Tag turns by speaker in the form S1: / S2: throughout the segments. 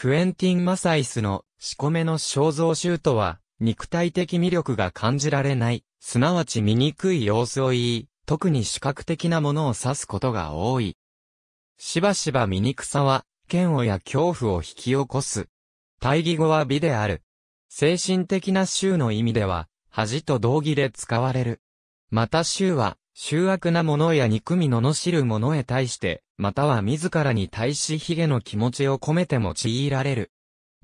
S1: クエンティン・マサイスの、四個目の肖像シュートは、肉体的魅力が感じられない、すなわち醜い様子を言い、特に視覚的なものを指すことが多い。しばしば醜さは、嫌悪や恐怖を引き起こす。対義語は美である。精神的な衆の意味では、恥と同義で使われる。また衆は、醜悪な者や憎み罵る者へ対して、または自らに対し髭の気持ちを込めて用いられる。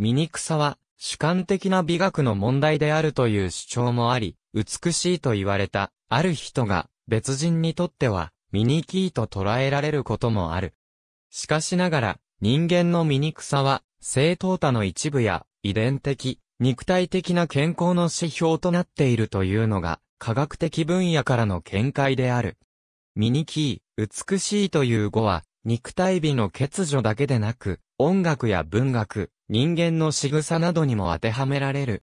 S1: 醜さは、主観的な美学の問題であるという主張もあり、美しいと言われた、ある人が、別人にとっては、醜いと捉えられることもある。しかしながら、人間の醜さは、正当他の一部や、遺伝的、肉体的な健康の指標となっているというのが、科学的分野からの見解である。ミニキー、美しいという語は、肉体美の欠如だけでなく、音楽や文学、人間の仕草などにも当てはめられる。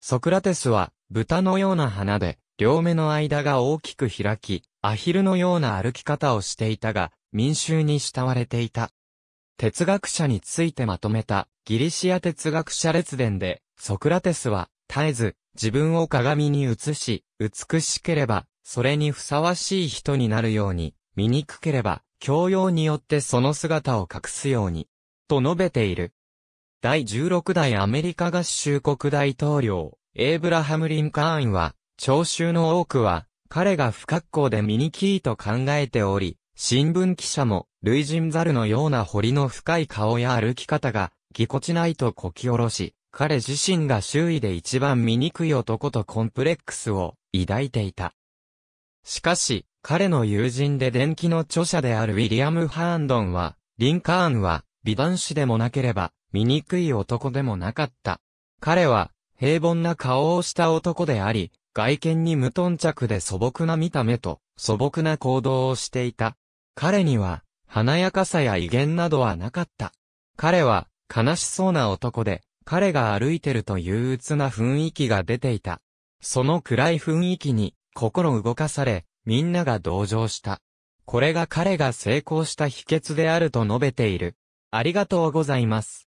S1: ソクラテスは、豚のような花で、両目の間が大きく開き、アヒルのような歩き方をしていたが、民衆に慕われていた。哲学者についてまとめたギリシア哲学者列伝で、ソクラテスは絶えず、自分を鏡に映し、美しければ、それにふさわしい人になるように、醜ければ、教養によってその姿を隠すように、と述べている。第16代アメリカ合衆国大統領、エイブラハム・リンカーンは、聴衆の多くは、彼が不格好で醜いと考えており、新聞記者も、類人猿のような彫りの深い顔や歩き方が、ぎこちないとこき下ろし、彼自身が周囲で一番醜い男とコンプレックスを抱いていた。しかし、彼の友人で電気の著者であるウィリアム・ハーンドンは、リンカーンは美男子でもなければ、醜い男でもなかった。彼は、平凡な顔をした男であり、外見に無頓着で素朴な見た目と、素朴な行動をしていた。彼には、華やかさや威厳などはなかった。彼は、悲しそうな男で、彼が歩いてると憂鬱な雰囲気が出ていた。その暗い雰囲気に、心動かされ、みんなが同情した。これが彼が成功した秘訣であると述べている。ありがとうございます。